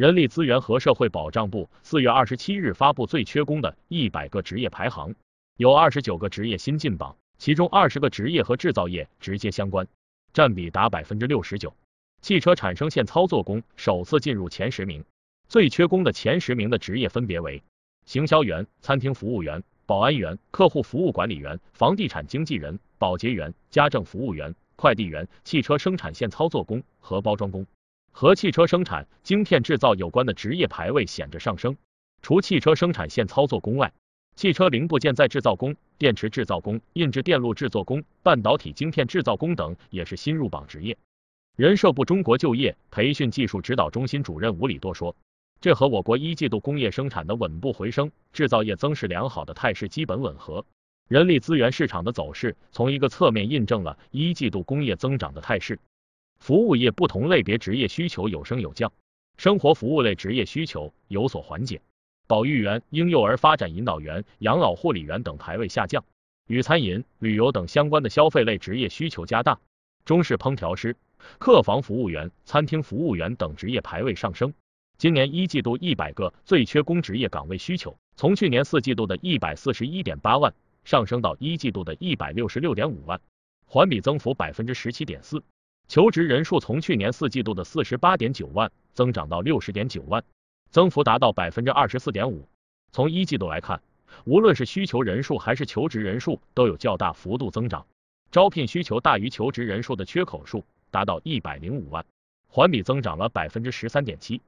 人力资源和社会保障部四月二十七日发布最缺工的一百个职业排行，有二十九个职业新进榜，其中二十个职业和制造业直接相关，占比达百分之六十九。汽车产生线操作工首次进入前十名。最缺工的前十名的职业分别为：行销员、餐厅服务员、保安员、客户服务管理员、房地产经纪人、保洁员、家政服务员、快递员、汽车生产线操作工和包装工。和汽车生产、晶片制造有关的职业排位显著上升，除汽车生产线操作工外，汽车零部件再制造工、电池制造工、印制电路制作工、半导体晶片制造工等也是新入榜职业。人社部中国就业培训技术指导中心主任吴礼多说，这和我国一季度工业生产的稳步回升、制造业增势良好的态势基本吻合，人力资源市场的走势从一个侧面印证了一季度工业增长的态势。服务业不同类别职业需求有升有降，生活服务类职业需求有所缓解，保育员、婴幼儿发展引导员、养老护理员等排位下降；与餐饮、旅游等相关的消费类职业需求加大，中式烹调师、客房服务员、餐厅服务员等职业排位上升。今年一季度一百个最缺工职业岗位需求，从去年四季度的一百四十一点八万上升到一季度的一百六十六点五万，环比增幅百分之十七点四。求职人数从去年四季度的四十八点九万增长到六十点九万，增幅达到百分之二十四点五。从一季度来看，无论是需求人数还是求职人数都有较大幅度增长，招聘需求大于求职人数的缺口数达到一百零五万，环比增长了百分之十三点七。